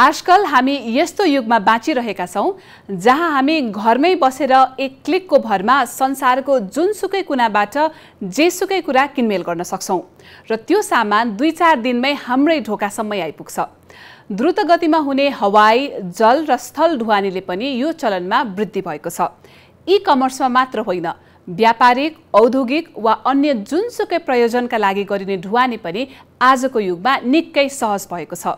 आजकल हामी यस्तो युगमा बाँचिरहेका छौँ जहाँ हामी घरमै बसेर एक क्लिकको भरमा संसारको जुनसुकै कुनाबाट जेसुकै कुरा किनमेल गर्न सक्छौँ र त्यो सामान दुई चार दिनमै हाम्रै ढोकासम्मै आइपुग्छ द्रुत गतिमा हुने हवाई जल र स्थल ढुवानीले पनि यो चलनमा वृद्धि भएको छ ई कमर्समा मात्र होइन व्यापारिक औद्योगिक वा अन्य जुनसुकै प्रयोजनका लागि गरिने ढुवानी पनि आजको युगमा निकै सहज भएको छ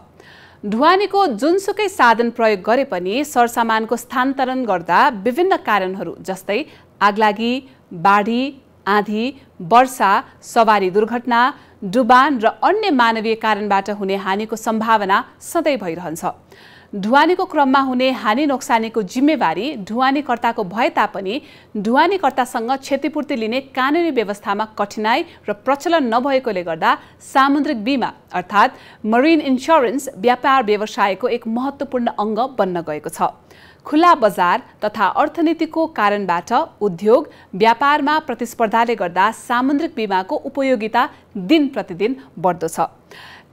ढुवानीको जुनसुकै साधन प्रयोग गरे पनि सरसामानको स्थानान्तरण गर्दा विभिन्न कारणहरू जस्तै आगलागी बाढी आँधी वर्षा सवारी दुर्घटना डुबान र अन्य मानवीय कारणबाट हुने हानिको सम्भावना सधैँ भइरहन्छ ढुवानीको क्रममा हुने हानि नोक्सानीको जिम्मेवारी ढुवानीकर्ताको भए तापनि ढुवानीकर्तासँग क्षतिपूर्ति लिने कानुनी व्यवस्थामा कठिनाई र प्रचलन नभएकोले गर्दा सामुद्रिक बिमा अर्थात् मरिन इन्सुरेन्स व्यापार व्यवसायको एक महत्त्वपूर्ण अङ्ग बन्न गएको छ खुला बजार तथा अर्थनीतिको कारणबाट उद्योग व्यापारमा प्रतिस्पर्धाले गर्दा सामुद्रिक बिमाको उपयोगिता दिन प्रतिदिन बढ्दो छ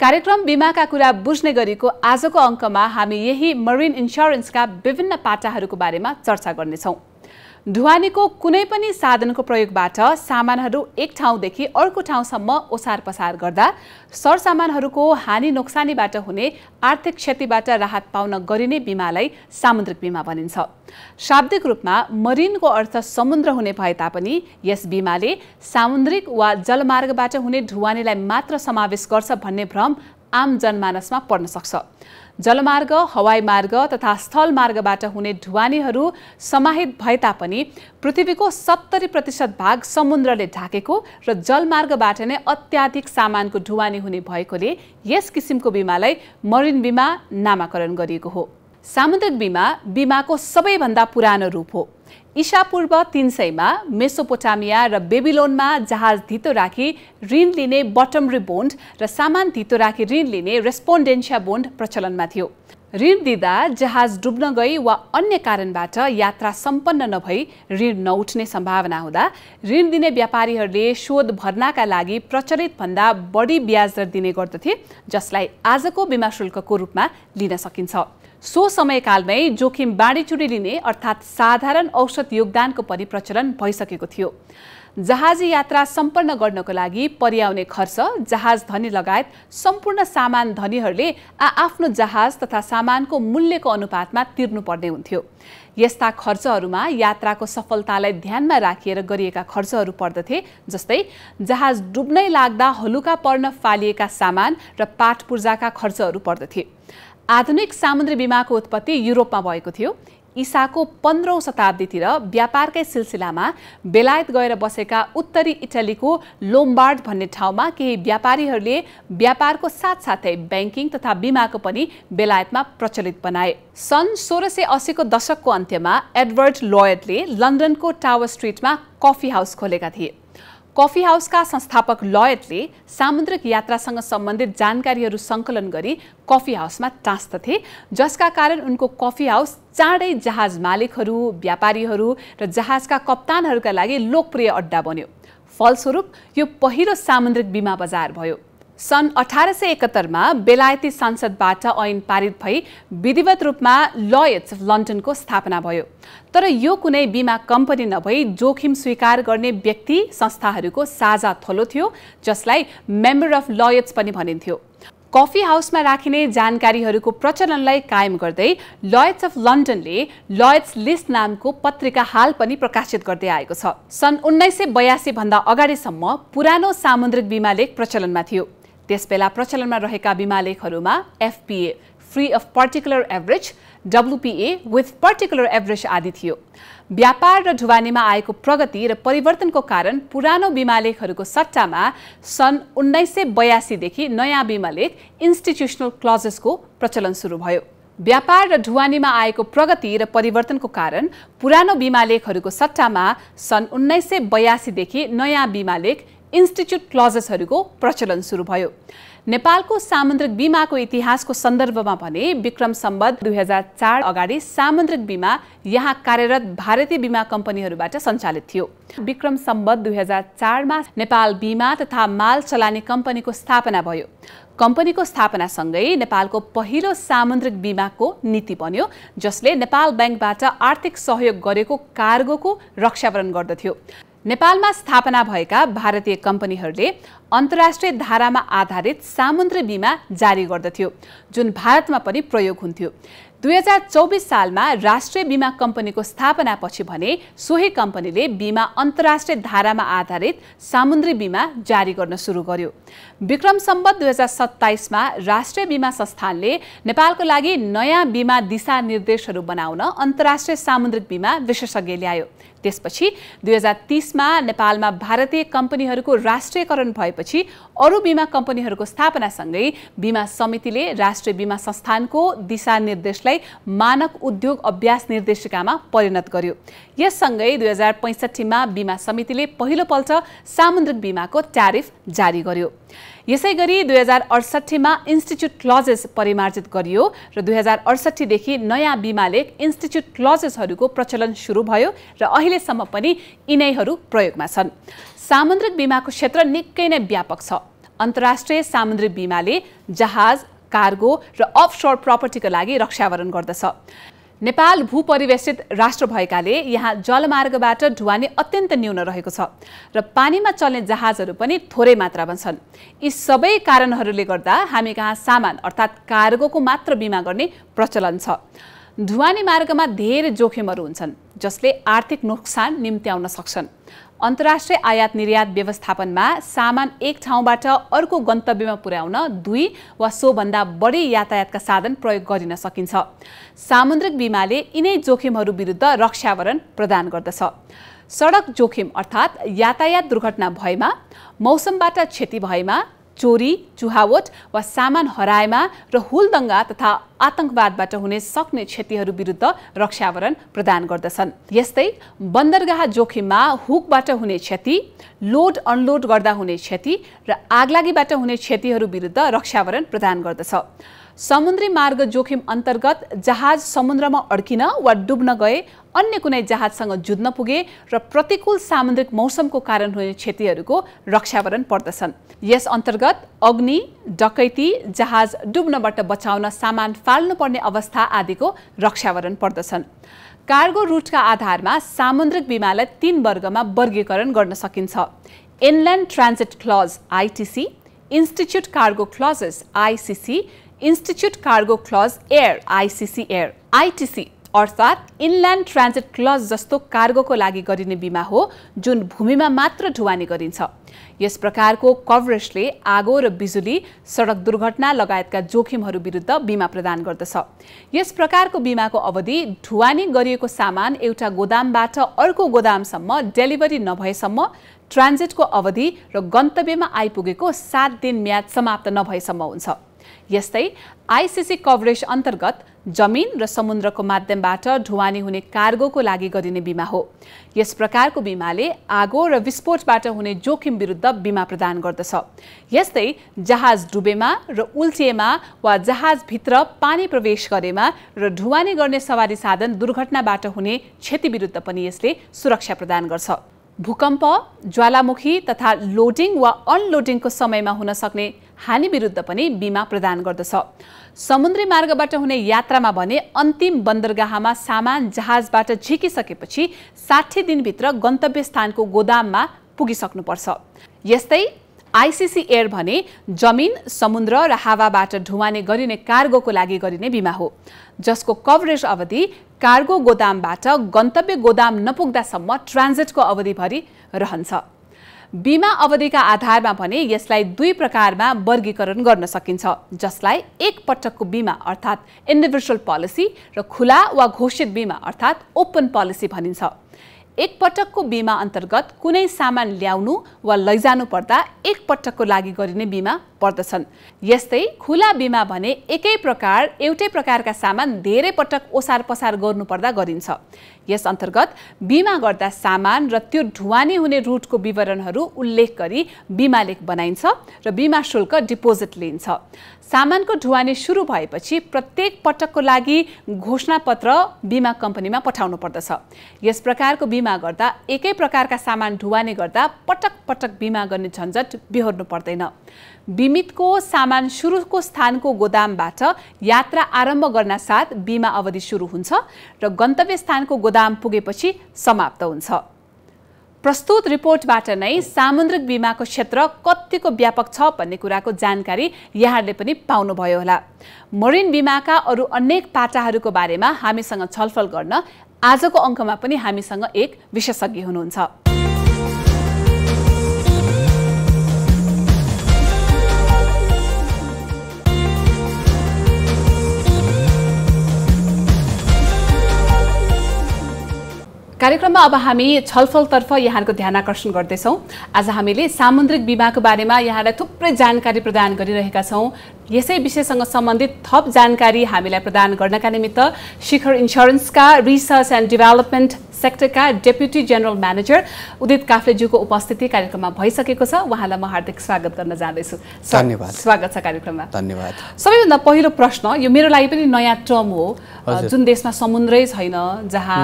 कार्यक्रम बिमाका कुरा बुझ्ने गरीको आजको अङ्कमा हामी यही मरिन इन्स्योरेन्सका विभिन्न पाटाहरूको बारेमा चर्चा गर्नेछौँ ढुवानीको कुनै पनि साधनको प्रयोगबाट सामानहरू एक ठाउँदेखि अर्को ठाउँसम्म ओसार पसार गर्दा सरसामानहरूको हानि नोक्सानीबाट हुने आर्थिक क्षतिबाट राहत पाउन गरिने बिमालाई सामुद्रिक बिमा भनिन्छ शाब्दिक रूपमा मरिनको अर्थ समुद्र हुने भए तापनि यस बिमाले सामुद्रिक वा जलमार्गबाट हुने ढुवानीलाई मात्र समावेश गर्छ भन्ने भ्रम आम जनमानसमा पर्न सक्छ जलमार्ग हवाई मार्ग तथा मार्गबाट हुने ढुवानीहरू समाहित भए तापनि पृथ्वीको सत्तरी प्रतिशत भाग समुद्रले ढाकेको र जलमार्गबाट नै अत्याधिक सामानको ढुवानी हुने भएकोले यस किसिमको बिमालाई मरिन बिमा नामाकरण गरिएको हो सामुद्रिक बिमा बिमाको सबैभन्दा पुरानो रूप हो इसापूर्व तिन सयमा मेसोपोटामिया र बेबिलोनमा जहाज धितो राखी ऋण लिने बटमरी बोन्ड र सामान धितो राखी ऋण लिने रेस्पोन्डेन्सिया बोन्ड प्रचलनमा थियो ऋण दिँदा जहाज डुब्न गई वा अन्य कारणबाट यात्रा सम्पन्न नभई ऋण नउठ्ने सम्भावना हुँदा ऋण दिने व्यापारीहरूले शोध भर्नाका लागि प्रचलितभन्दा बढी ब्याज दर दिने गर्दथे जसलाई आजको बिमा शुल्कको रूपमा लिन सकिन्छ सो समयकालमै जोखिम बाँडीचुडी लिने अर्थात् साधारण औषध योगदानको पनि प्रचलन भइसकेको थियो जहाजी यात्रा सम्पन्न गर्नको लागि पर्याउने खर्च जहाज धनी लगायत सम्पूर्ण सामान धनीहरूले आआफ्नो जहाज तथा सामानको मूल्यको अनुपातमा तिर्नुपर्ने हुन्थ्यो यस्ता खर्चहरूमा यात्राको सफलतालाई ध्यानमा राखिएर गरिएका खर्चहरू पर्दथे जस्तै जहाज डुब्नै लाग्दा हलुका पर्न फालिएका सामान र पाठ पूर्जाका खर्चहरू पर्दथे आधुनिक सामुद्री बिमाको उत्पत्ति युरोपमा भएको थियो इसाको पन्ध्रौँ शताब्दीतिर व्यापारकै सिलसिलामा बेलायत गएर बसेका उत्तरी इटलीको लोम्बार्ड भन्ने ठाउँमा केही व्यापारीहरूले व्यापारको साथसाथै ब्याङ्किङ तथा बिमाको पनि बेलायतमा प्रचलित बनाए सन् सोह्र सय अस्सीको दशकको अन्त्यमा एडवर्ड लोयडले लन्डनको टावर स्ट्रिटमा कफी हाउस खोलेका थिए कफी हाउसका संस्थापक लयतले सामुद्रिक यात्रासँग सम्बन्धित जानकारीहरू सङ्कलन गरी कफी हाउसमा टाँस्दथे जसका कारण उनको कफी हाउस चाँडै जहाज मालिकहरू व्यापारीहरू र जहाजका कप्तानहरूका लागि लोकप्रिय अड्डा बन्यो फलस्वरूप यो पहिलो सामुद्रिक बिमा बजार भयो सन् अठार सय एकहत्तरमा बेलायती सांसदबाट ऐन पारित भई विधिवत रूपमा लयट्स लन्डनको स्थापना भयो तर यो कुनै बिमा कम्पनी नभई जोखिम स्वीकार गर्ने व्यक्ति संस्थाहरूको साझा थलो थियो जसलाई मेम्बर अफ लयट्स पनि भनिन्थ्यो कफी हाउसमा राखिने जानकारीहरूको प्रचलनलाई कायम गर्दै लयट्स अफ लन्डनले लयट्स लिस्ट नामको पत्रिका हाल पनि प्रकाशित गर्दै आएको छ सन् उन्नाइस सय बयासीभन्दा अगाडिसम्म पुरानो सामुद्रिक बिमा लेख प्रचलनमा थियो त्यसबेला प्रचलनमा रहेका बिमालेखहरूमा FPA free of particular average WPA with particular average आदि थियो व्यापार र ढुवानीमा आएको प्रगति र परिवर्तनको कारण पुरानो बिमालेखहरूको सट्टामा सन् उन्नाइस सय बयासीदेखि नयाँ बिमालेख इन्स्टिट्युसनल क्लजेसको प्रचलन सुरु भयो व्यापार र ढुवानीमा आएको प्रगति र परिवर्तनको कारण पुरानो बिमालेखहरूको सट्टामा सन् उन्नाइस सय बयासीदेखि नयाँ बिमालेख इन्स्टिच्युट क्लजेसहरूको प्रचलन सुरु भयो नेपालको सामुद्रिक बिमाको इतिहासको सन्दर्भमा भने विक्रम सम्बद्ध दुई हजार चार अगाडि सामुद्रिक बिमा यहाँ कार्यरत भारतीय बिमा कम्पनीहरूबाट सञ्चालित थियो विक्रम सम्बद्ध दुई हजार चारमा नेपाल बिमा तथा माल चलानी कम्पनीको स्थापना भयो कम्पनीको स्थापनासँगै नेपालको पहिलो सामुद्रिक बिमाको नीति बन्यो जसले नेपाल ब्याङ्कबाट आर्थिक सहयोग गरेको कार्गोको रक्षावरण गर्दथ्यो नेपालमा स्थापना भएका भारतीय कम्पनीहरूले अन्तर्राष्ट्रिय धारामा आधारित सामुद्री बिमा जारी गर्दथ्यो जुन भारतमा पनि प्रयोग हुन्थ्यो दुई हजार चौबिस सालमा राष्ट्रिय बिमा कम्पनीको स्थापनापछि भने सोही कम्पनीले बिमा अन्तर्राष्ट्रिय धारामा आधारित सामुद्री बिमा जारी गर्न सुरु गर्यो विक्रम सम्बत दुई हजार सत्ताइसमा राष्ट्रिय बिमा संस्थानले नेपालको लागि नयाँ बिमा दिशानिर्देशहरू बनाउन अन्तर्राष्ट्रिय सामुद्रिक बिमा विशेषज्ञ ल्यायो त्यसपछि दुई हजार तिसमा नेपालमा भारतीय कम्पनीहरूको राष्ट्रियकरण भएपछि अरू बिमा कम्पनीहरूको स्थापनासँगै बिमा समितिले राष्ट्रिय बिमा संस्थानको दिशानिर्देशलाई मानक उद्योग अभ्यास निर्देशिकामा परिणत गर्यो यससँगै दुई हजार पैँसठीमा बिमा समितिले पहिलोपल्ट सामुद्रिक बिमाको ट्यारिफ जारी गर्यो यसै गरी दुई हजार अडसट्ठीमा इन्स्टिच्युट क्लजेस परिमार्जित गरियो र दुई हजार अडसट्ठीदेखि नयाँ बिमाले इन्स्टिच्युट क्लजेसहरूको प्रचलन सुरु भयो र अहिलेसम्म पनि यिनैहरू प्रयोगमा छन् सामुद्रिक बिमाको क्षेत्र निकै नै व्यापक छ अन्तर्राष्ट्रिय सामुद्रिक बिमाले जहाज कार्गो र अफसोर प्रपर्टीको लागि रक्षावरण गर्दछ नेपाल भूपरिवेशित राष्ट्र भएकाले यहाँ जलमार्गबाट ढुवानी अत्यन्त न्यून रहेको छ र पानीमा चल्ने जहाजहरू पनि थोरै मात्रामा छन् यी सबै कारणहरूले गर्दा हामी कहाँ सामान अर्थात् कार्गोको मात्र बिमा गर्ने प्रचलन छ ढुवानी मार्गमा धेरै जोखिमहरू हुन्छन् जसले आर्थिक नोक्सान निम्त्याउन सक्छन् अन्तर्राष्ट्रिय आयात निर्यात व्यवस्थापनमा सामान एक ठाउँबाट अर्को गन्तव्यमा पुर्याउन दुई वा सोभन्दा बढी यातायातका साधन प्रयोग गरिन सकिन्छ सामुद्रिक बिमाले यिनै जोखिमहरू विरुद्ध रक्षावरण प्रदान गर्दछ सडक जोखिम अर्थात् यातायात दुर्घटना भएमा मौसमबाट क्षति भएमा चोरी चुहावट वा सामान हराएमा र हुलदङ्गा तथा आतंकवादबाट हुने सक्ने क्षतिहरू विरुद्ध रक्षावरण प्रदान गर्दछन् यस्तै बन्दरगाह जोखिममा हुकबाट हुने क्षति लोड अनलोड गर्दा हुने क्षति र आगलागीबाट हुने क्षतिहरू विरुद्ध रक्षावरण प्रदान गर्दछ समुद्री मार्ग जोखिम अन्तर्गत जहाज समुद्रमा अड्किन वा डुब्न गए अन्य कुनै जहाजसँग जुझ्न पुगे र प्रतिकूल सामुद्रिक मौसमको कारण हुने क्षतिहरूको रक्षावरण पर्दछन् यस अन्तर्गत अग्नि डकैती जहाज डुब्नबाट बचाउन सामान फाल्नुपर्ने अवस्था आदिको रक्षावरण पर्दछन् कार्गो रुटका आधारमा सामुद्रिक बिमालाई तीन वर्गमा वर्गीकरण गर्न सकिन्छ inland transit clause ITC institute cargo clauses ICC institute cargo clause air ICC air ITC अर्थात् इनल्यान्ड ट्रान्जिट क्लज जस्तो कार्गोको लागि गरिने बिमा हो जुन भूमिमा मात्र ढुवानी गरिन्छ यस प्रकारको कभरेजले आगो र बिजुली सडक दुर्घटना लगायतका जोखिमहरू विरुद्ध बिमा प्रदान गर्दछ यस प्रकारको बिमाको अवधि ढुवानी गरिएको सामान एउटा गोदामबाट अर्को गोदामसम्म डेलिभरी नभएसम्म ट्रान्जिटको अवधि र गन्तव्यमा आइपुगेको सात दिन म्याद समाप्त नभएसम्म हुन्छ यस्तै आइसिसी कभरेज अन्तर्गत जमिन र समुद्रको माध्यमबाट ढुवानी हुने कार्गोको लागि गरिने बिमा हो यस प्रकारको बिमाले आगो र विस्फोटबाट हुने जोखिम विरुद्ध बिमा प्रदान गर्दछ यस्तै जहाज डुबेमा र उल्टिएमा वा जहाजभित्र पानी प्रवेश गरेमा र ढुवानी गर्ने सवारी साधन दुर्घटनाबाट हुने क्षति विरुद्ध पनि यसले सुरक्षा प्रदान गर्छ भूकम्प ज्वालामुखी तथा लोडिङ वा अनलोडिङको समयमा हुन सक्ने हानि विरुद्ध पनि बिमा प्रदान गर्दछ समुद्री मार्गबाट हुने यात्रामा भने अन्तिम बन्दरगाहमा सामान जहाजबाट झिकिसकेपछि साठी दिनभित्र गन्तव्य स्थानको गोदाममा पुगिसक्नुपर्छ यस्तै आइसिसी एयर भने जमिन समुद्र र हावाबाट ढुवाने गरिने कार्गोको लागि गरिने बिमा हो जसको कभरेज अवधि कार्गो गोदामबाट गन्तव्य गोदाम नपुग्दासम्म ट्रान्जिटको अवधिभरि रहन्छ बिमा अवधिका आधारमा भने यसलाई दुई प्रकारमा वर्गीकरण गर्न सकिन्छ जसलाई एक पटकको बिमा अर्थात् इन्डिभिजुअल पोलिसी र खुला वा घोषित बिमा अर्थात् ओपन पोलिसी भनिन्छ एकपटकको बिमा अन्तर्गत कुनै सामान ल्याउनु वा लैजानु पर्दा एकपटकको लागि गरिने बिमा पर्दछन् यस्तै खुला बिमा भने एकै प्रकार एउटै प्रकारका सामान धेरै पटक ओसार पसार गर्नुपर्दा गरिन्छ यस अन्तर्गत बिमा गर्दा सामान र त्यो ढुवानी हुने रुटको विवरणहरू उल्लेख गरी बिमा लेख बनाइन्छ र बिमा शुल्क डिपोजिट लिइन्छ सामानको ढुवानी सुरु भएपछि प्रत्येक पटकको लागि घोषणापत्र बिमा कम्पनीमा पठाउनु पर्दछ यस प्रकारको बिमा गर्दा एकै प्रकारका सामान ढुवानी गर्दा पटक पटक बिमा गर्ने झन्झट बिहोर्नु पर्दैन बिमितको सामान सुरुको स्थानको गोदामबाट यात्रा आरम्भ गर्न साथ बिमा अवधि सुरु हुन्छ र गन्तव्य स्थानको गोदाम पुगेपछि समाप्त हुन्छ प्रस्तुत रिपोर्टबाट नै सामुद्रिक बिमाको क्षेत्र कत्तिको व्यापक छ भन्ने कुराको जानकारी यहाँहरूले पनि पाउनुभयो होला मरिन बिमाका अरू अनेक पाटाहरूको बारेमा हामीसँग छलफल गर्न आजको अङ्कमा पनि हामीसँग एक विशेषज्ञ हुनुहुन्छ कार्यक्रममा अब हामी छलफलतर्फ यहाँको ध्यान आकर्षण गर्दैछौँ आज हामीले सामुद्रिक बिमाको बारेमा यहाँलाई थुप्रै जानकारी प्रदान गरिरहेका छौँ यसै विषयसँग सम्बन्धित थप जानकारी हामीलाई प्रदान गर्नका निमित्त शिखर इन्सुरेन्सका रिसर्च एन्ड डेभलपमेन्ट सेक्टरका डेप्युटी जेनरल म्यानेजर उदित काफ्लेज्यूको उपस्थिति कार्यक्रममा भइसकेको छ उहाँलाई म हार्दिक स्वागत गर्न जाँदैछु धन्यवाद स्वागत छ कार्यक्रममा धन्यवाद सबैभन्दा पहिलो प्रश्न यो मेरो लागि पनि नयाँ टर्म हो जुन देशमा समुद्रै छैन जहाँ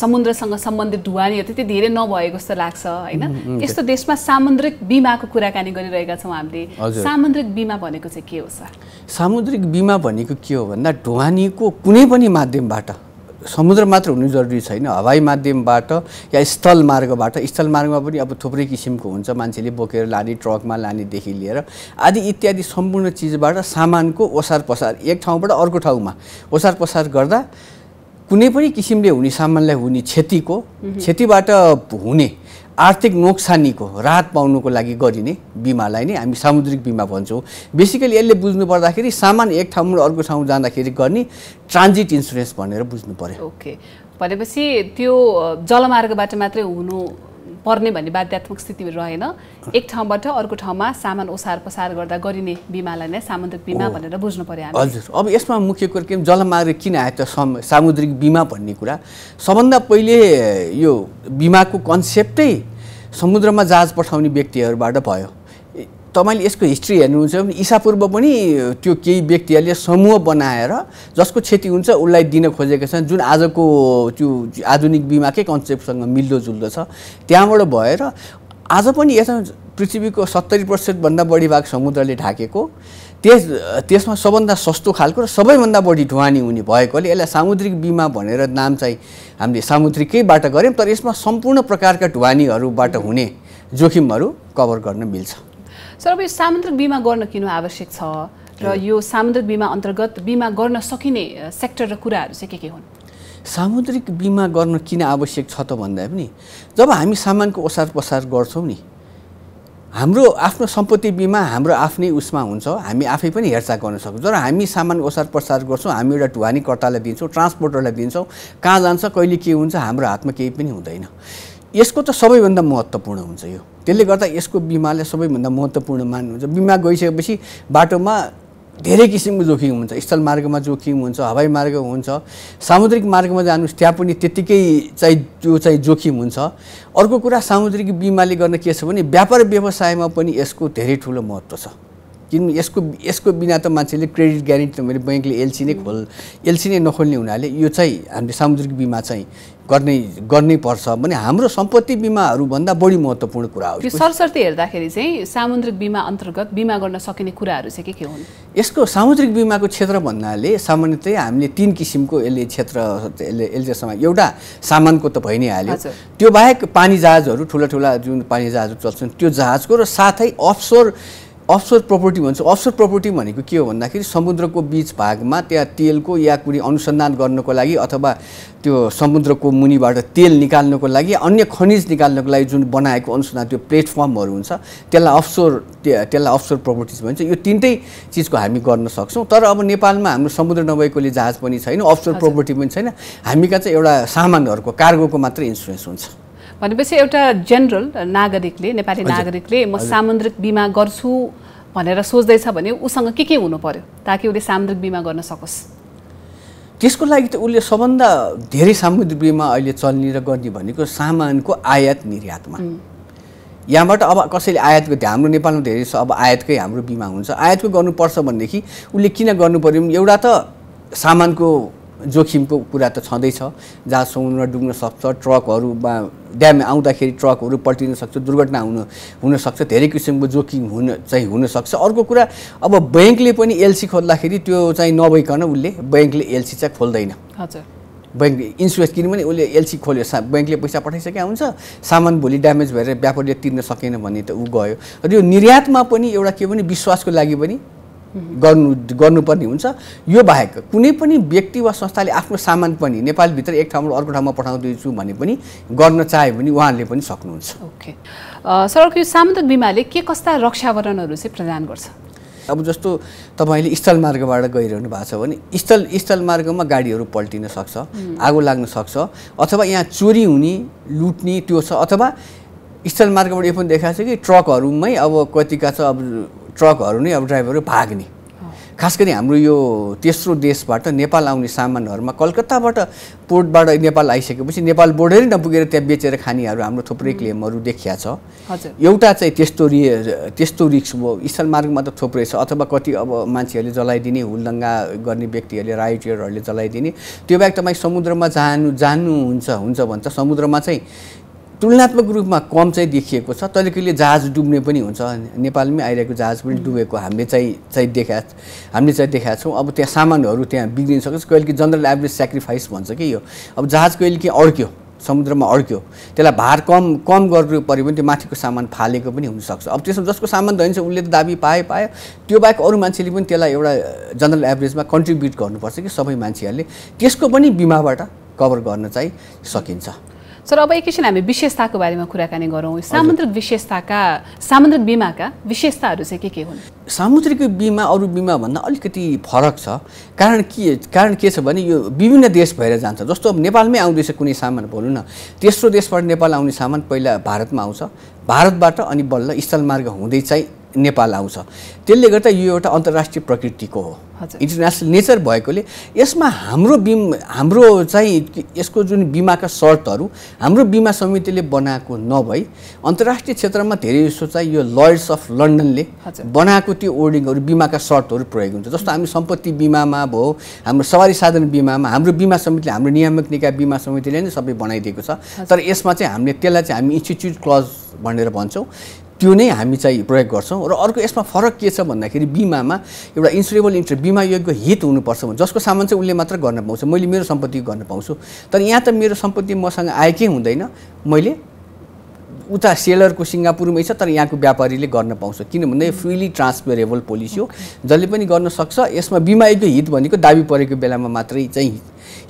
समुद्रसँग सम्बन्धित ढुवानीहरू त्यति धेरै नभएको जस्तो लाग्छ होइन यस्तो देशमा सामुद्रिक बिमाको कुराकानी गरिरहेका छौँ हामीले सामुद्रिक बिमा भनेको चाहिँ के हो सर सामुद्रिक बिमा भनेको के हो भन्दा ढुवानीको कुनै पनि माध्यमबाट समुद्र मात्र हुनु जरुरी छैन हवाई माध्यमबाट या स्थल मार्गबाट स्थल मार्गमा पनि अब थुप्रै किसिमको हुन्छ मान्छेले बोकेर लाने ट्रकमा लानेदेखि लिएर आदि इत्यादि सम्पूर्ण चिजबाट सामानको ओसार पसार एक ठाउँबाट अर्को ठाउँमा ओसार पसार गर्दा कुनै पनि किसिमले हुने सामानलाई हुने क्षतिको क्षतिबाट हुने आर्थिक नोक्सानीको राहत पाउनुको लागि गरिने बिमालाई नै हामी सामुद्रिक बिमा भन्छौँ बेसिकली यसले बुझ्नु पर्दाखेरि सामान एक ठाउँबाट अर्को ठाउँ जाँदाखेरि गर्ने ट्रान्जिट इन्सुरेन्स भनेर बुझ्नु पर्यो ओके भनेपछि त्यो जलमार्गबाट मात्रै हुनु पर्ने भन्ने बाध्यात्मक स्थिति रहेन एक ठाउँबाट अर्को ठाउँमा सामान ओसार पसार गर्दा गरिने बिमालाई नै सामुद्रिक बिमा भनेर बुझ्नु पर्यो हजुर अब यसमा मुख्य कुरो के जलमार्ग किन आयो त सामुद्रिक बिमा भन्ने कुरा सबभन्दा पहिले यो बिमाको कन्सेप्टै समुद्रमा जहाज पठाउने व्यक्तिहरूबाट भयो तपाईँले यसको हिस्ट्री हेर्नुहुन्छ भने इसापूर्व पनि त्यो केही व्यक्तिहरूले समूह बनाएर जसको क्षति हुन्छ उसलाई दिन खोजेका छन् जुन आजको त्यो आधुनिक बिमाकै कन्सेप्टसँग मिल्दोजुल्दो छ त्यहाँबाट भएर आज पनि यसमा पृथ्वीको सत्तरी पर्सेन्टभन्दा बढी भाग समुद्रले ढाकेको त्यस त्यसमा सबभन्दा सस्तो खालको र सबैभन्दा बढी ढुवानी हुने भएकोले यसलाई सामुद्रिक बिमा भनेर नाम चाहिँ हामीले सामुद्रिकैबाट गऱ्यौँ तर यसमा सम्पूर्ण प्रकारका ढुवानीहरूबाट हुने जोखिमहरू कभर गर्न मिल्छ सर अब यो सामुद्रिक बिमा गर्न किन आवश्यक छ र यो सामुद्रिक बिमा अन्तर्गत बिमा गर्न सकिने सेक्टर र कुराहरू चाहिँ के के हुन् सामुद्रिक बिमा गर्न किन आवश्यक छ त भन्दा पनि जब हामी सामानको ओसार पसार गर्छौँ नि हाम्रो आफ्नो सम्पत्ति बिमा हाम्रो आफ्नै उसमा हुन्छ हामी आफै पनि हेरचाह गर्न सक्छौँ जब हामी सामान ओसार प्रसार गर्छौँ हामी एउटा ढुवानीकर्तालाई दिन्छौँ ट्रान्सपोर्टरलाई दिन्छौँ कहाँ जान्छ कहिले के हुन्छ हाम्रो हातमा केही पनि हुँदैन यसको त सबैभन्दा महत्त्वपूर्ण हुन्छ यो त्यसले गर्दा यसको बिमाले सबैभन्दा महत्त्वपूर्ण मान्नुहुन्छ बिमा गइसकेपछि बाटोमा धेरै किसिमको जोखिम हुन्छ स्थल मार्गमा जोखिम हुन्छ हवाई मार्ग हुन्छ सामुद्रिक मार्गमा जानुहोस् त्यहाँ पनि त्यत्तिकै चाहिँ त्यो चाहिँ जोखिम हुन्छ अर्को कुरा सामुद्रिक बिमाले गर्न के छ भने व्यापार व्यवसायमा पनि यसको धेरै ठुलो महत्त्व छ किन यसको यसको बिना त मान्छेले क्रेडिट ग्यारेन्टी त मैले ब्याङ्कले एलसी नै खोल एलसी नै नखोल्ने हुनाले यो चाहिँ हामीले सामुद्रिक बिमा चाहिँ गर्नै गर्नै पर्छ भने हाम्रो सम्पत्ति बिमाहरूभन्दा बढी महत्त्वपूर्ण कुरा हो यो सरसर्ती हेर्दाखेरि चाहिँ सामुद्रिक बिमा अन्तर्गत बिमा गर्न सकिने कुराहरू चाहिँ के के हुन् यसको सामुद्रिक बिमाको क्षेत्र भन्नाले सामान्यतया हामीले तिन किसिमको यसले क्षेत्र यसले यसले एउटा सामानको त भइ नै हाल्यो त्यो बाहेक पानी जहाजहरू ठुला ठुला जुन पानी जहाजहरू चल्छन् त्यो जहाजको र साथै अफसोर अफसोर प्रपर्टी भन्छ अफसोर प्रोपर्टी भनेको के हो भन्दाखेरि समुद्रको बिच भागमा त्यहाँ तेलको या कुनै अनुसन्धान गर्नको लागि अथवा त्यो समुद्रको मुनिबाट तेल निकाल्नको लागि अन्य खनिज निकाल्नको लागि जुन बनाएको अनुसन्धान त्यो प्लेटफर्महरू हुन्छ त्यसलाई अफसोर त्यसलाई अफसोर प्रपर्टिज भन्छ यो तिनटै चिजको हामी गर्न सक्छौँ तर अब नेपालमा हाम्रो समुद्र नभएकोले जहाज पनि छैन अफसोर प्रपर्टी पनि छैन हामी चाहिँ एउटा सामानहरूको कार्गोको मात्रै इन्सुरेन्स हुन्छ भनेपछि एउटा जेनरल नागरिकले नेपाली नागरिकले म सामुद्रिक बिमा गर्छु भनेर सोच्दैछ भने उसँग के के हुनु पर्यो ताकि उसले सामुद्रिक बिमा गर्न सकोस् त्यसको लागि त उसले सबभन्दा धेरै सामुद्रिक बिमा अहिले चल्ने र गर्ने भनेको सामानको आयात निर्यातमा यहाँबाट अब कसैले आयातको हाम्रो नेपालमा धेरै छ अब आयातकै हाम्रो बिमा हुन्छ आयातको गर्नुपर्छ भनेदेखि उसले किन गर्नु पऱ्यो एउटा त सामानको जोखिमको कुरा त छँदैछ जहाँ समुद्र डुब्न सक्छ ट्रकहरूमा ड्याम आउँदाखेरि ट्रकहरू पल्टिन सक्छ दुर्घटना हुन हुनसक्छ धेरै किसिमको जोखिम हुन चाहिँ हुनसक्छ अर्को कुरा अब ब्याङ्कले पनि एलसी खोल्दाखेरि त्यो चाहिँ नभइकन उसले ब्याङ्कले एलसी चाहिँ खोल्दैन हजुर ब्याङ्क इन्सुरेन्स किनभने उसले एलसी खोल्यो सा ब्याङ्कले पैसा पठाइसकेका हुन्छ सामान भोलि ड्यामेज भएर व्यापारले तिर्न सकेन भने त ऊ गयो र यो निर्यातमा पनि एउटा के भने विश्वासको लागि पनि गर्नु गर्नुपर्ने हुन्छ यो बाहेक कुनै पनि व्यक्ति वा संस्थाले आफ्नो सामान पनि नेपालभित्र एक ठाउँबाट अर्को ठाउँमा पठाउँदैछु भने पनि गर्न चाह्यो भने उहाँहरूले पनि सक्नुहुन्छ ओके सरको यो सामुदायिक बिमाले के कस्ता रक्षावरणहरू चाहिँ प्रदान गर्छ अब जस्तो तपाईँले स्थल मार्गबाट गइरहनु भएको छ भने स्थल स्थल मार्गमा गाडीहरू पल्टिन सक्छ आगो लाग्न सक्छ अथवा यहाँ चोरी हुने लुट्ने त्यो छ अथवा स्थल मार्गबाट यो पनि देखाएको छ कि ट्रकहरूमै अब कतिका छ अब ट्रकहरू नै अब ड्राइभरहरू भाग्ने खास गरी हाम्रो यो तेस्रो देशबाट नेपाल आउने सामानहरूमा कलकत्ताबाट पोर्टबाट नेपाल आइसकेपछि नेपाल बोर्डरै नपुगेर त्यहाँ बेचेर खानेहरू हाम्रो थुप्रै क्लेमहरू देखिया छ एउटा चाहिँ त्यस्तो रि त्यस्तो रिक्स भयो स्थल मार्गमा त थुप्रै छ अथवा कति अब मान्छेहरूले जलाइदिने हुलदङ्गा गर्ने व्यक्तिहरूले राइटियरहरूले जलाइदिने त्यो बाहेक तपाईँ समुद्रमा जानु जानुहुन्छ हुन्छ भन्छ समुद्रमा चाहिँ तुलनात्मक रूपमा कम चाहिँ देखिएको छ तर कहिले जहाज डुब्ने पनि हुन्छ नेपालमै आइरहेको जहाज पनि डुबेको हामीले चाहिँ चाहिँ देखा हामीले चाहिँ देखाएको छौँ अब त्यहाँ सामानहरू त्यहाँ बिग्रिन सक्छ कहिले कि जनरल एभरेज सेक्रिफाइस भन्छ कि यो अब जहाज कहिले कि अड्क्यो समुद्रमा अड्क्यो त्यसलाई भार कम कम गर्नु पऱ्यो भने त्यो माथिको सामान फालेको पनि हुनसक्छ अब त्यसमा जसको सामान धनिन्छ उसले त दाबी पाए पायो त्यो बाहेक अरू मान्छेले पनि त्यसलाई एउटा जनरल एभरेजमा कन्ट्रिब्युट गर्नुपर्छ कि सबै मान्छेहरूले त्यसको पनि बिमाबाट कभर गर्न चाहिँ सकिन्छ सर अब एकैछिन हामी विशेषताको बारेमा कुराकानी गरौँ सामुद्रिक विशेषताका सामुद्रिक बिमाका विशेषताहरू चाहिँ के के हुन् सामुद्रिक बिमा अरू भन्दा अलिकति फरक छ कारण के कारण के छ भने यो विभिन्न देश भएर जान्छ जस्तो अब नेपालमै आउँदैछ कुनै सामान भनौँ न तेस्रो देशबाट नेपाल आउने सामान पहिला भारतमा आउँछ भारतबाट अनि बल्ल स्थलमार्ग हुँदै चाहिँ नेपाल आउँछ त्यसले गर्दा यो एउटा अन्तर्राष्ट्रिय प्रकृतिको हो इन्टरनेसनल नेचर भएकोले यसमा हाम्रो बिम हाम्रो चाहिँ यसको जुन बिमाका सर्तहरू हाम्रो बिमा समितिले बनाएको नभई अन्तर्राष्ट्रिय क्षेत्रमा धेरै जसो चाहिँ यो लयर्स अफ लन्डनले बनाएको त्यो ओर्डिङहरू बिमाका सर्तहरू प्रयोग हुन्छ जस्तो हामी सम्पत्ति बिमामा भयो हाम्रो सवारी साधन बिमामा हाम्रो बिमा समितिले हाम्रो नियामक निकाय बिमा समितिले नै सबै बनाइदिएको छ तर यसमा चाहिँ हामीले त्यसलाई चाहिँ हामी इन्स्टिच्युट क्लज भनेर भन्छौँ त्यो नै हामी चाहिँ प्रयोग गर्छौँ र अर्को यसमा फरक के छ भन्दाखेरि बिमामा एउटा इन्सुरेबल इन्ट्रेस्ट बिमा योग्य हित हुनुपर्छ भने जसको सामान चाहिँ उसले मात्र गर्न पाउँछ मैले मेरो सम्पत्ति गर्न पाउँछु तर यहाँ त मेरो सम्पत्ति मसँग आएकै हुँदैन मैले उता सेलरको सिङ्गापुरमै छ तर यहाँको व्यापारीले गर्न पाउँछ किनभने mm. फ्रिली ट्रान्सफरेबल पोलिसी हो जसले पनि गर्न सक्छ यसमा बिमारीको हित भनेको दाबी परेको बेलामा मात्रै चाहिँ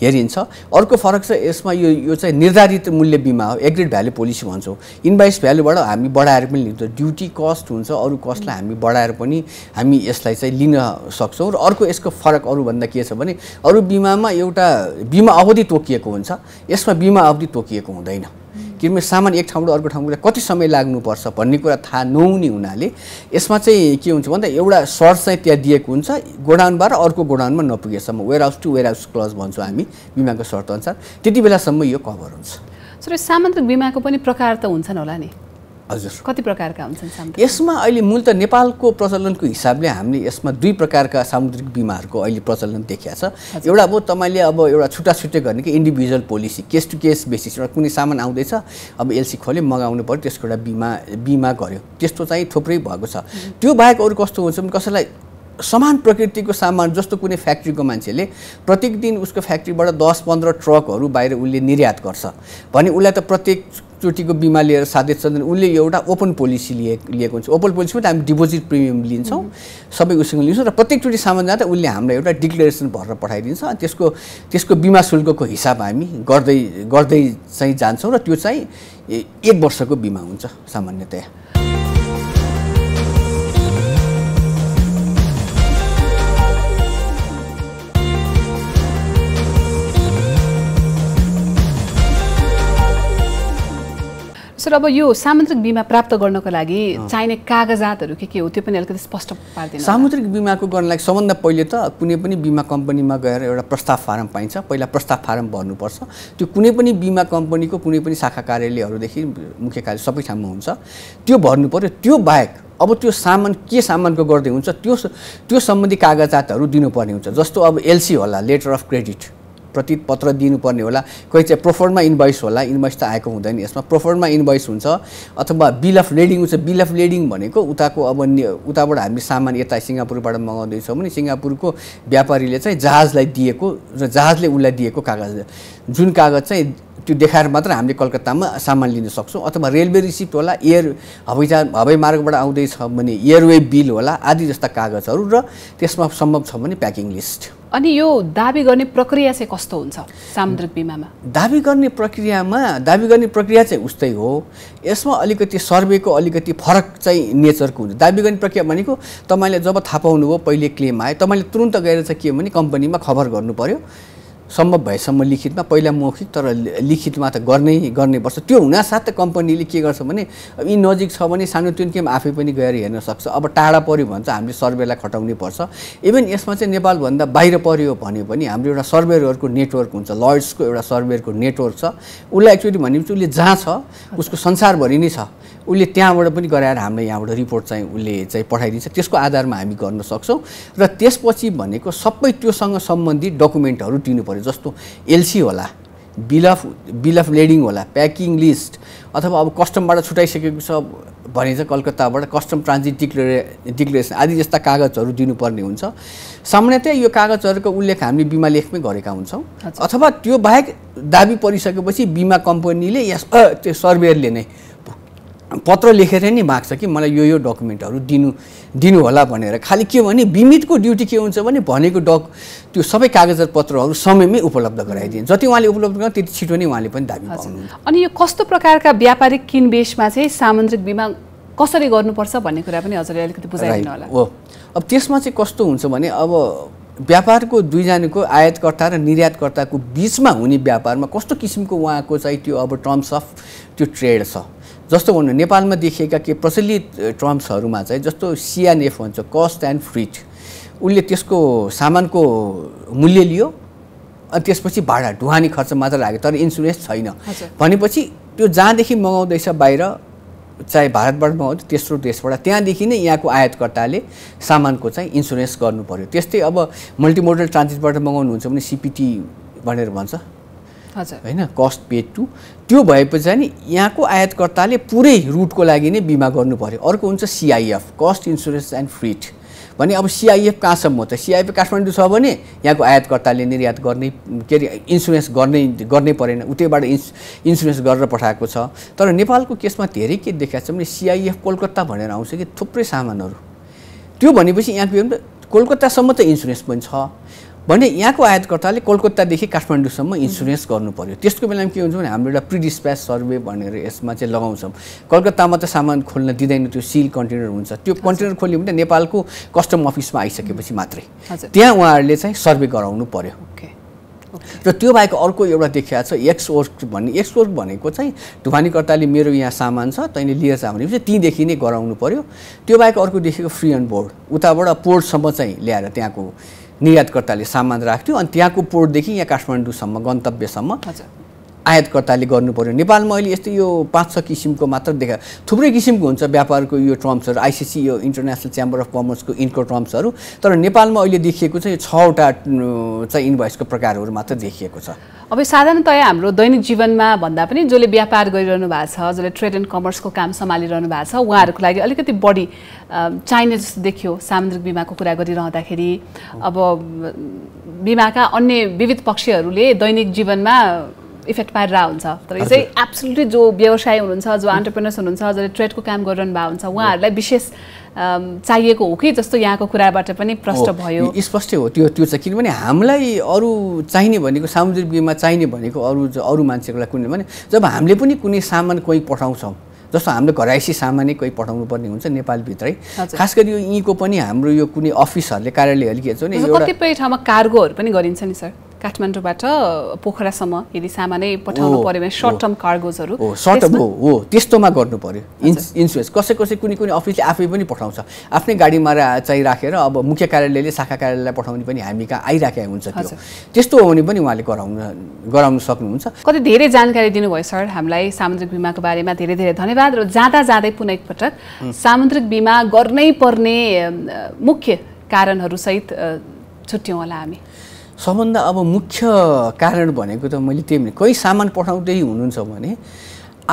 हेरिन्छ अर्को फरक छ यसमा यो यो चाहिँ निर्धारित मूल्य बिमा हो एग्रिड भ्याल्यु पोलिसी भन्छौँ इन्भाइस भ्याल्युबाट हामी बढाएर पनि लिन्छौँ ड्युटी कस्ट हुन्छ अरू कस्टलाई हामी बढाएर पनि हामी यसलाई चाहिँ लिन सक्छौँ र अर्को यसको फरक अरूभन्दा के छ भने अरू बिमामा एउटा बिमा अवधि तोकिएको हुन्छ यसमा बिमा अवधि तोकिएको हुँदैन कि सामान एक ठाउँबाट अर्को ठाउँमा कति समय लाग्नुपर्छ भन्ने कुरा थाहा नहुने हुनाले यसमा चाहिँ के हुन्छ भन्दा एउटा सर्ट चाहिँ त्यहाँ दिएको हुन्छ गोडाउनबाट अर्को गोडाउनमा नपुगेसम्म warehouse to warehouse clause भन्छौँ हामी बिमाको सर्त अनुसार त्यति बेलासम्म यो कभर हुन्छ सर सामान्तरिक बिमाको पनि प्रकार त हुन्छन् होला नि हजुर कति प्रकारका हुन्छन् यसमा अहिले मूल त नेपालको प्रचलनको हिसाबले हामीले यसमा दुई प्रकारका सामुद्रिक बिमाहरूको अहिले प्रचलन देखिया छ एउटा अब तपाईँले अब एउटा छुट्टा छुट्टै गर्ने कि individual policy case to case basis एउटा कुनै सामान आउँदैछ अब एलसी खोले मगाउनु पऱ्यो त्यसको एउटा बिमा बिमा गर्यो त्यस्तो चाहिँ थुप्रै भएको छ त्यो बाहेक अरू कस्तो हुन्छ भने कसैलाई समान प्रकृतिको सामान जस्तो कुनै फ्याक्ट्रीको मान्छेले प्रत्येक दिन उसको फ्याक्ट्रीबाट दस पन्ध्र ट्रकहरू बाहिर उसले निर्यात गर्छ भने उसलाई त प्रत्येक चोटिको बिमा लिएर साथै चन्द्र उसले एउटा ओपन पोलिसी लिए लिएको हुन्छ ओपन पोलिसीमा त हामी डिपोजिट प्रिमियम लिन्छौँ सबै उसँग लिन्छौँ र प्रत्येकचोटि सामान जाँदा उसले हामीलाई एउटा डिक्लेरेसन भरेर पठाइदिन्छ अनि त्यसको त्यसको बिमा शुल्कको हिसाब हामी गर्दै गर्दै चाहिँ जान्छौँ र त्यो चाहिँ एक वर्षको बिमा हुन्छ सामान्यतया सर अब यो सामुद्रिक बिमा प्राप्त गर्नको लागि चाहिने कागजातहरू के के हो त्यो पनि अलिकति स्पष्ट पारिदिनु सामुद्रिक बिमाको गर्नलाई सबभन्दा पहिले त कुनै पनि बिमा कम्पनीमा गएर एउटा प्रस्ताव फारम पाइन्छ पहिला प्रस्ताव फारम भर्नुपर्छ त्यो कुनै पनि बिमा कम्पनीको कुनै पनि शाखा कार्यालयहरूदेखि मुख्य कार्य सबै ठाउँमा हुन्छ त्यो भर्नु पऱ्यो त्यो बाहेक अब त्यो सामान के सामानको गर्दै हुन्छ त्यो त्यो सम्बन्धी कागजातहरू दिनुपर्ने हुन्छ जस्तो अब एलसी होला लेटर अफ क्रेडिट प्रतिपत्र पत्र दिनुपर्ने होला कोही चाहिँ प्रोफर्डमा इन्भोइस होला इन्भोइस त आएको हुँदैन यसमा प्रोफर्डमा इन्भोइस हुन्छ अथवा बिल अफ लेडिङ हुन्छ बिल अफ लेडिङ भनेको उताको अब उताबाट हामी सामान यता सिङ्गापुरबाट मगाउँदैछौँ भने सिङ्गापुरको व्यापारीले चाहिँ जहाजलाई दिएको र जहाजले उसलाई दिएको कागज जुन कागज चाहिँ त्यो देखाएर मात्र हामीले कलकत्तामा सामान लिन सक्छौँ अथवा रेलवे रिसिप्ट होला एयर हवाईजहाज हवाई मार्गबाट आउँदैछ भने एयरवे बिल होला आदि जस्ता कागजहरू र त्यसमा सम्भव छ भने प्याकिङ लिस्ट अनि यो दाबी गर्ने प्रक्रिया चाहिँ कस्तो हुन्छ सामुद्रिक बिमामा दाबी गर्ने प्रक्रियामा दाबी गर्ने प्रक्रिया चाहिँ उस्तै हो यसमा अलिकति सर्वेको अलिकति फरक चाहिँ नेचरको हुन्छ दाबी गर्ने प्रक्रिया भनेको तपाईँले जब थाहा पाउनुभयो पहिले क्लेम आयो तपाईँले तुरन्त गएर चाहिँ के भने कम्पनीमा खबर गर्नु पऱ्यो सम्भव भएसम्म लिखितमा पहिला मौखिक तर लिखितमा त गर्नै गर्नैपर्छ त्यो हुनासाथ त कम्पनीले के गर्छ भने यी नजिक छ भने सानो क्याम्प आफै पनि गएर हेर्न सक्छ अब टाढा पऱ्यो भने चाहिँ हामीले सर्वेलाई खटाउनै पर्छ इभन यसमा चाहिँ नेपालभन्दा बाहिर पऱ्यो भने पनि हाम्रो एउटा सर्वेहरूको नेटवर्क हुन्छ लयर्सको एउटा सर्वेयरको नेटवर्क छ उसलाई एक्चुली भनेपछि उसले जहाँ छ उसको संसारभरि नै छ उसले त्यहाँबाट पनि गराएर हामीलाई यहाँबाट रिपोर्ट चाहिँ उसले चाहिँ पठाइदिन्छ त्यसको आधारमा हामी गर्न सक्छौँ र त्यसपछि भनेको सबै त्योसँग सम्बन्धित डकुमेन्टहरू दिनु पऱ्यो जस्तो एलसी होला bill of bill of lading होला प्याकिङ लिस्ट अथवा अब कस्टमबाट छुट्याइसकेको छ भने चाहिँ कलकत्ताबाट कस्टम ट्रान्जिट डिक्लेरे डिक्लेरेसन आदि जस्ता कागजहरू दिनुपर्ने हुन्छ सामान्यतया यो कागजहरूको उल्लेख हामीले बिमा लेखमै गरेका हुन्छौँ अथवा त्यो बाहेक दाबी परिसकेपछि बिमा कम्पनीले यस त्यो सर्वेयरले नै पत्र लेखेर नै माग्छ कि मलाई यो यो डकुमेन्टहरू दिनु दिनु होला भनेर खालि के भने बिमितको ड्युटी के हुन्छ भने भनेको डक त्यो सबै कागज पत्रहरू समयमै उपलब्ध गराइदिन्छ जति उहाँले उपलब्ध गर्नु त्यति छिटो नै उहाँले पनि दाबी पाउनुहुन्छ अनि यो कस्तो प्रकारका व्यापारिक किनबेसमा चाहिँ सामुद्रिक बिमा कसरी गर्नुपर्छ भन्ने कुरा पनि हजुरले अलिकति बुझाइदिनु होला हो अब त्यसमा चाहिँ कस्तो हुन्छ भने अब व्यापारको दुईजनाको आयातकर्ता र निर्यातकर्ताको बिचमा हुने व्यापारमा कस्तो किसिमको उहाँको चाहिँ त्यो अब टर्म्स अफ त्यो ट्रेड छ जस्तो भन्नु नेपालमा देखिएका के प्रचलित टर्म्सहरूमा चाहिँ जस्तो सिएनएफ भन्छ कस्ट एन्ड फ्रिट उसले त्यसको सामानको मूल्य लियो अनि त्यसपछि भाडा ढुवानी खर्च मात्र लाग्यो तर इन्सुरेन्स छैन भनेपछि त्यो जहाँदेखि मगाउँदैछ बाहिर चाहे भारतबाट मगाउँछ तेस्रो देशबाट त्यहाँदेखि नै यहाँको आयातकर्ताले सामानको चाहिँ इन्सुरेन्स गर्नु पऱ्यो त्यस्तै अब मल्टिमोडल ट्रान्जिटबाट मगाउनुहुन्छ भने सिपिटी भनेर भन्छ होइन कस्ट पेड टू त्यो भए पछाडि यहाँको आयातकर्ताले पुरै रुटको लागि नै बिमा गर्नु पऱ्यो अर्को हुन्छ CIF cost insurance and freight भने अब सिआइएफ कहाँसम्म हो त सिआइएफ काठमाडौँ छ भने यहाँको आयातकर्ताले निर्यात गर्ने के अरे इन्सुरेन्स गर्नै गर्नै परेन उतैबाट इन्स इन्सुरेन्स गरेर पठाएको छ तर नेपालको केसमा धेरै के देखाएको छ भने सिआइएफ कोलकत्ता भनेर आउँछ कि थुप्रै सामानहरू त्यो भनेपछि यहाँको कोलकत्तासम्म त इन्सुरेन्स पनि छ भने यहाँको आयातकर्ताले कलकत्तादेखि काठमाडौँसम्म इन्सुरेन्स गर्नु पऱ्यो त्यसको बेलामा के हुन्छ भने हाम्रो एउटा प्रिडिस्प्याच सर्वे भनेर यसमा चाहिँ लगाउँछौँ कलकत्तामा त सामान खोल्न दिँदैन त्यो सिल कन्टेनर हुन्छ त्यो कन्टेनर खोल्यो भने नेपालको कस्टम अफिसमा आइसकेपछि मात्रै त्यहाँ उहाँहरूले चाहिँ सर्वे गराउनु पऱ्यो र त्यो बाहेक अर्को एउटा देखिया छ एक्सवर्क भन्ने एक्सवर्क भनेको चाहिँ ढुवानीकर्ताले मेरो यहाँ सामान छ तैँले लिएर छ भनेपछि तीदेखि नै गराउनु पऱ्यो त्यो बाहेक अर्को देखेको फ्री एन्ड बोर्ड उताबाट पोर्टसम्म चाहिँ ल्याएर त्यहाँको निर्यातकर्ताले सामान राख्थ्यो अनि त्यहाँको पोर्टदेखि यहाँ काठमाडौँसम्म गन्तव्यसम्म आयातकर्ताले गर्नु पऱ्यो नेपालमा अहिले यस्तो यो पाँच छ किसिमको मात्र देखा थुप्रै किसिमको हुन्छ व्यापारको यो टर्म्सहरू आइसिसी यो इन्टरनेसनल च्याम्बर अफ कमर्सको इन्को टर्म्सहरू तर नेपालमा अहिले देखिएको चाहिँ यो छवटा चाहिँ इन्भोइसको प्रकारहरू मात्र देखिएको छ अब साधारणतया हाम्रो दैनिक जीवनमा भन्दा पनि जसले व्यापार गरिरहनु भएको छ जसले ट्रेड एन्ड कमर्सको काम सम्हालिरहनु भएको छ उहाँहरूको लागि अलिकति बढी चाहिने जस्तो देखियो सामुद्रिक बिमाको कुरा गरिरहँदाखेरि अब बिमाका अन्य विविध पक्षहरूले दैनिक जीवनमा इफेक्ट पारेर हुन्छ तर यो चाहिँ एब्सोल्युटली जो व्यवसाय हुनुहुन्छ जो अन्टरप्रेनर्स हुनुहुन्छ जसले ट्रेडको काम गरिरहनु भएको हुन्छ उहाँहरूलाई विशेष चाहिएको हो कि जस्तो यहाँको कुराबाट पनि प्रष्ट भयो स्पष्टै हो त्यो त्यो चाहिँ किनभने हामीलाई अरू चाहिने भनेको सामुद्रिकमा चाहिने भनेको अरू अरू मान्छेको लागि भने जब हामीले पनि कुनै सामान कोही पठाउँछौँ जस्तो हामीले घराइसी सामानै कोही पठाउनु पर्ने हुन्छ नेपालभित्रै खास गरी यो यहीँको पनि हाम्रो यो कुनै अफिसहरूले कार्यालयहरूले के नि कतिपय ठाउँमा कार्गोहरू पनि गरिन्छ नि सर काठमाडौँबाट पोखरासम्म यदि सामानै पठाउनु पर्यो भने सर्ट टर्म कार्गोजहरू सर्ट टर्म हो त्यस्तोमा गर्नु पर्यो इन्सुरेन्स कसै कसै कुनै कुनै अफिसले आफै पनि पठाउँछ आफ्नै गाडीमा चाहिँ राखेर अब मुख्य कार्यालयले शाखा कार्यालयलाई पठाउने पनि हामी कहाँ आइराखेको हुन्छ त्यस्तो हो भने पनि उहाँले गराउन गराउन सक्नुहुन्छ कति धेरै जानकारी दिनुभयो सर हामीलाई सामुद्रिक बिमाको बारेमा धेरै धेरै धन्यवाद र जाँदा जाँदै पुनः एकपटक सामुद्रिक बिमा गर्नै पर्ने मुख्य कारणहरूसहित छुट्यौँ होला हामी सबभन्दा अब मुख्य कारण भनेको त मैले त्यही भने कोही सामान पठाउँदै हुनुहुन्छ भने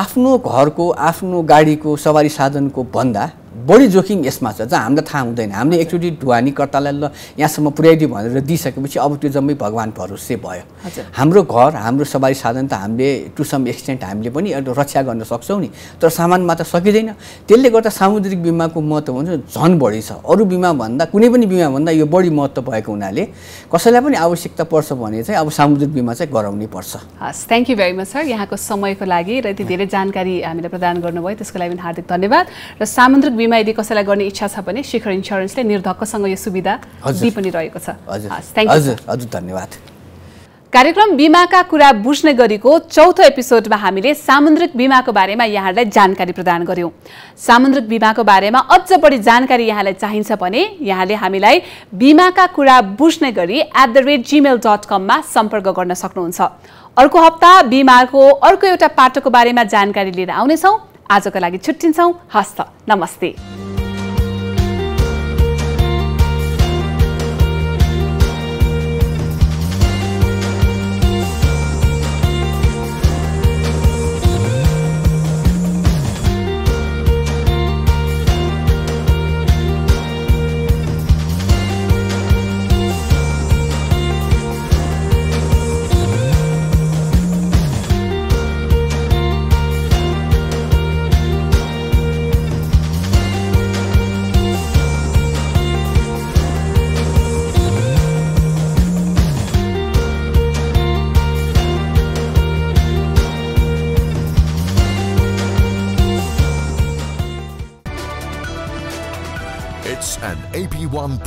आफ्नो घरको आफ्नो गाडीको सवारी साधनको भन्दा बढी जोखिम यसमा छ जहाँ हामीलाई थाहा हुँदैन हामीले एकचोटि ढुवानीकर्तालाई ल यहाँसम्म पुर्याइदियो भनेर दिइसकेपछि अब त्यो जम्मै भगवान् भरोसे भयो हाम्रो घर हाम्रो सवारी साधन त हामीले टु सम एक्सटेन्ट हामीले पनि एउटा रक्षा गर्न सक्छौँ नि तर सामान मात्र सकिँदैन त्यसले गर्दा सामुद्रिक बिमाको महत्त्व हुन्छ झन् बढी छ अरू बिमाभन्दा कुनै पनि बिमाभन्दा यो बढी महत्त्व भएको हुनाले कसैलाई पनि आवश्यकता पर्छ भने चाहिँ अब सामुद्रिक बिमा चाहिँ गराउनै पर्छ हस् thank you very much sir यहाँको समयको लागि र यति धेरै जानकारी हामीलाई प्रदान गर्नुभयो त्यसको लागि पनि हार्दिक धन्यवाद र सामुद्रिक बिमा यदि कसैलाई गर्ने इच्छा छ भने शिखर इन्सुरेन्सले निर्धक्कसँग यो सुविधा दिइ पनि रहेको छ हजुर धन्यवाद कार्यक्रम बिमाका कुरा बुझ्ने गरीको चौथो एपिसोडमा हामीले सामुद्रिक बिमाको बारेमा यहाँहरूलाई जानकारी प्रदान गऱ्यौँ सामुद्रिक बिमाको बारेमा अझ बढी जानकारी यहाँलाई चाहिन्छ भने यहाँले हामीलाई बिमाका कुरा बुझ्ने गरी at the rate Gmail dot कममा सम्पर्क गर्न सक्नुहुन्छ अर्को हप्ता बिमाको अर्को एउटा पाटोको बारेमा जानकारी लिएर आउनेछौँ आजको लागि छुट्टिन्छौँ हस्त नमस्ते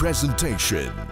presentation.